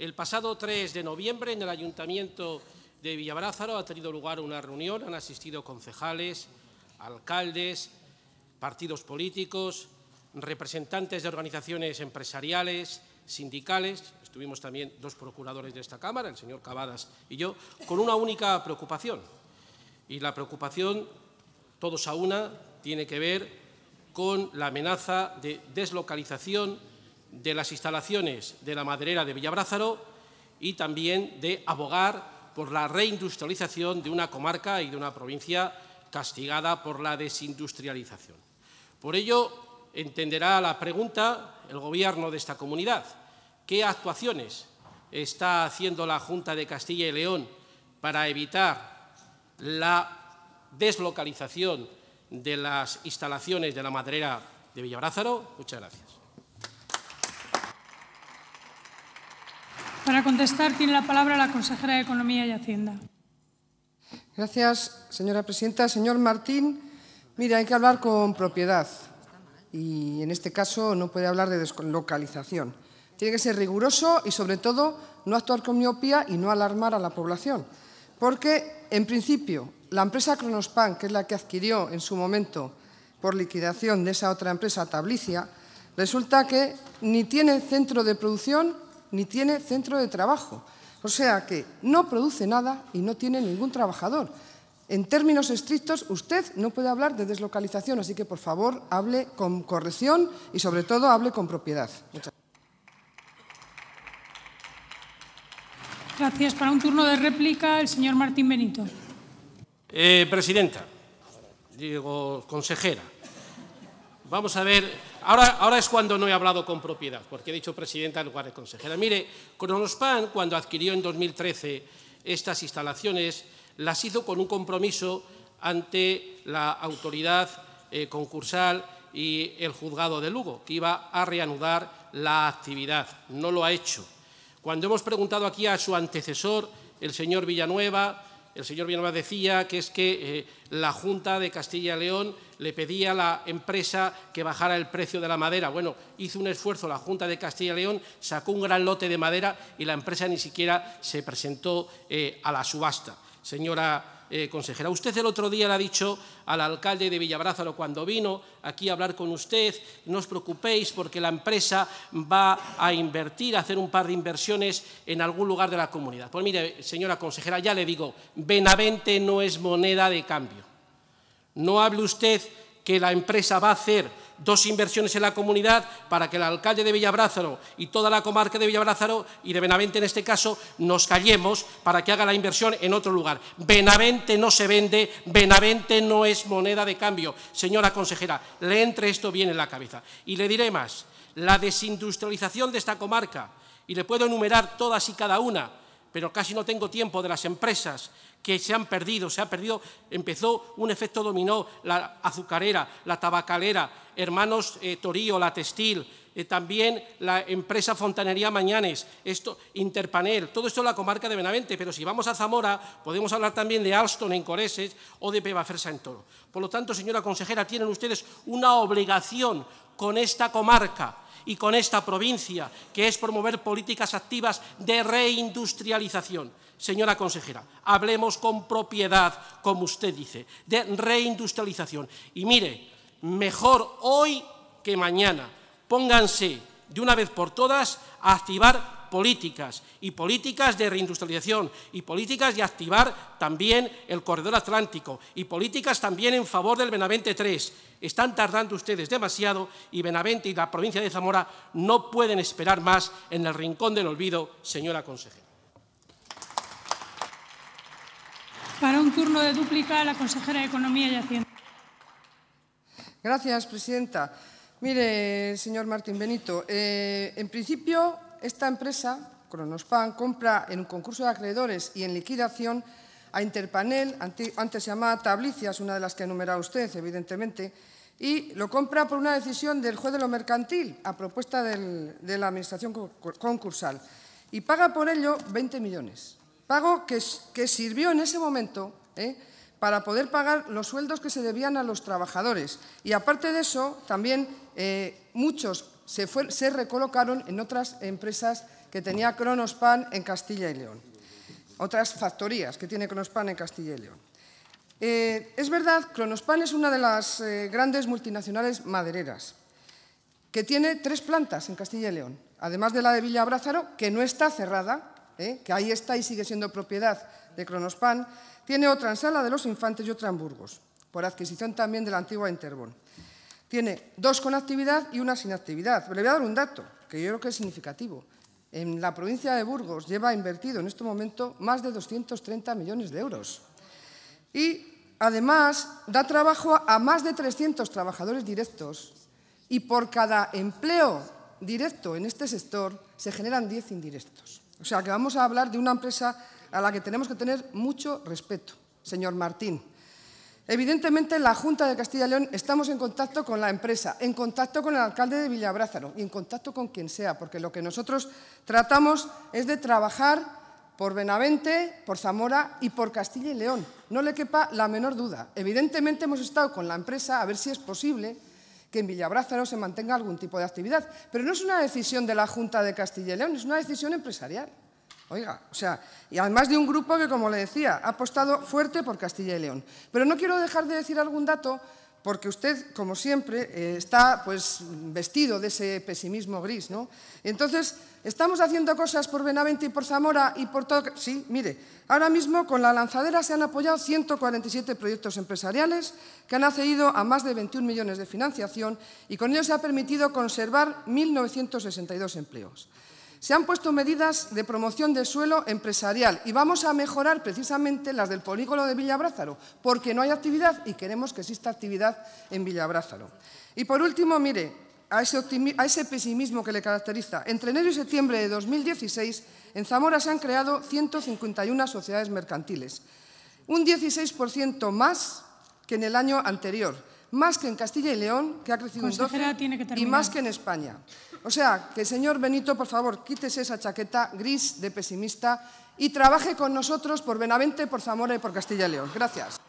El pasado 3 de noviembre en el Ayuntamiento de Villabrázaro ha tenido lugar una reunión, han asistido concejales, alcaldes, partidos políticos, representantes de organizaciones empresariales, sindicales, estuvimos también dos procuradores de esta Cámara, el señor Cavadas y yo, con una única preocupación. Y la preocupación, todos a una, tiene que ver con la amenaza de deslocalización de las instalaciones de la maderera de Villabrázaro y también de abogar por la reindustrialización de una comarca y de una provincia castigada por la desindustrialización. Por ello, entenderá la pregunta el Gobierno de esta comunidad. ¿Qué actuaciones está haciendo la Junta de Castilla y León para evitar la deslocalización de las instalaciones de la maderera de Villabrázaro? Muchas gracias. Para contestar tiene la palabra la consejera de Economía y Hacienda. Gracias, señora presidenta. Señor Martín, mira, hay que hablar con propiedad y en este caso no puede hablar de deslocalización. Tiene que ser riguroso y, sobre todo, no actuar con miopía y no alarmar a la población. Porque, en principio, la empresa Cronospan, que es la que adquirió en su momento por liquidación de esa otra empresa, Tablicia, resulta que ni tiene centro de producción ni tiene centro de trabajo. O sea que no produce nada y no tiene ningún trabajador. En términos estrictos, usted no puede hablar de deslocalización, así que por favor hable con corrección y sobre todo hable con propiedad. Muchas gracias. Para un turno de réplica, el señor Martín Benito. Eh, presidenta, digo, consejera, vamos a ver Ahora, es cuando no he hablado con propiedad, porque he dicho presidenta en lugar de consejera. Mire, Cronospan, cuando adquirió en 2013 estas instalaciones, las hizo con un compromiso ante la autoridad eh, concursal y el juzgado de Lugo, que iba a reanudar la actividad. No lo ha hecho. Cuando hemos preguntado aquí a su antecesor, el señor Villanueva, el señor Villanueva decía que es que eh, la Junta de Castilla y León le pedía a la empresa que bajara el precio de la madera. Bueno, hizo un esfuerzo la Junta de Castilla y León, sacó un gran lote de madera y la empresa ni siquiera se presentó eh, a la subasta. Señora eh, consejera. Usted el otro día le ha dicho al alcalde de Villabrázaro cuando vino aquí a hablar con usted, no os preocupéis porque la empresa va a invertir, a hacer un par de inversiones en algún lugar de la comunidad. Pues mire, señora consejera, ya le digo, Benavente no es moneda de cambio. No hable usted que la empresa va a hacer dos inversiones en la comunidad para que el alcalde de Villabrázaro y toda la comarca de Villabrázaro y de Benavente en este caso nos callemos para que haga la inversión en otro lugar. Benavente no se vende, Benavente no es moneda de cambio. Señora consejera, le entre esto bien en la cabeza. Y le diré más, la desindustrialización de esta comarca, y le puedo enumerar todas y cada una, pero casi no tengo tiempo de las empresas que se han perdido, se ha perdido, empezó un efecto dominó, la azucarera, la tabacalera, hermanos eh, Torío, la textil, eh, también la empresa Fontanería Mañanes, esto, Interpanel, todo esto en la comarca de Benavente, pero si vamos a Zamora podemos hablar también de Alston en Coreses o de Pebafersa en Toro. Por lo tanto, señora consejera, tienen ustedes una obligación con esta comarca y con esta provincia, que es promover políticas activas de reindustrialización. Señora consejera, hablemos con propiedad, como usted dice, de reindustrialización. Y mire, mejor hoy que mañana. Pónganse de una vez por todas a activar políticas y políticas de reindustrialización y políticas de activar también el corredor atlántico y políticas también en favor del Benavente 3. Están tardando ustedes demasiado y Benavente y la provincia de Zamora no pueden esperar más en el rincón del olvido, señora consejera. Para un turno de dúplica, la consejera de Economía y Hacienda. Gracias, presidenta. Mire, señor Martín Benito, eh, en principio esta empresa, Cronospan, compra en un concurso de acreedores y en liquidación a Interpanel, antes llamada Tablicias, una de las que enumerado usted, evidentemente, y lo compra por una decisión del juez de lo mercantil, a propuesta de la Administración concursal, y paga por ello 20 millones. Pago que, sirvió en ese momento ¿eh? para poder pagar los sueldos que se debían a los trabajadores. Y aparte de eso, también eh, muchos se, recolocaron en otras empresas que tenía Cronospan en Castilla y León, otras factorías que tiene Cronospan en Castilla y León. Eh, es verdad, Cronospan es una de las eh, grandes multinacionales madereras, que tiene tres plantas en Castilla y León, además de la de Villa Brázaro, que no está cerrada, ¿eh? que ahí está y sigue siendo propiedad de Cronospan, tiene otra en Sala de los Infantes y otra en Burgos, por adquisición también de la antigua Interbón. Tiene dos con actividad y una sin actividad. le voy a dar un dato que yo creo que es significativo. En la provincia de Burgos lleva invertido en este momento más de 230 millones de euros. Y además da trabajo a más de 300 trabajadores directos y por cada empleo directo en este sector se generan 10 indirectos. O sea, que vamos a hablar de una empresa a la que tenemos que tener mucho respeto, señor Martín. Evidentemente, en la Junta de Castilla y León estamos en contacto con la empresa, en contacto con el alcalde de Villabrázaro y en contacto con quien sea, porque lo que nosotros tratamos es de trabajar por Benavente, por Zamora y por Castilla y León. No le quepa la menor duda. Evidentemente, hemos estado con la empresa a ver si es posible que en Villabrázaro se mantenga algún tipo de actividad. Pero no es una decisión de la Junta de Castilla y León, es una decisión empresarial. Oiga, o sea, y además de un grupo que, como le decía, ha apostado fuerte por Castilla y León. Pero no quiero dejar de decir algún dato porque usted, como siempre, eh, está pues, vestido de ese pesimismo gris, ¿no? Entonces, estamos haciendo cosas por Benavente y por Zamora y por todo... Sí, mire, ahora mismo con la lanzadera se han apoyado 147 proyectos empresariales que han accedido a más de 21 millones de financiación y con ello se ha permitido conservar 1.962 empleos. Se han puesto medidas de promoción del suelo empresarial y vamos a mejorar precisamente las del polígono de Villabrázaro, porque no hay actividad y queremos que exista actividad en Villabrázaro. Y por último, mire, a ese, a ese pesimismo que le caracteriza. Entre enero y septiembre de 2016, en Zamora se han creado 151 sociedades mercantiles, un 16% más que en el año anterior más que en Castilla y León, que ha crecido en un 12%, y más que en España. O sea, que el señor Benito, por favor, quítese esa chaqueta gris de pesimista y trabaje con nosotros por Benavente, por Zamora y por Castilla y León. Gracias.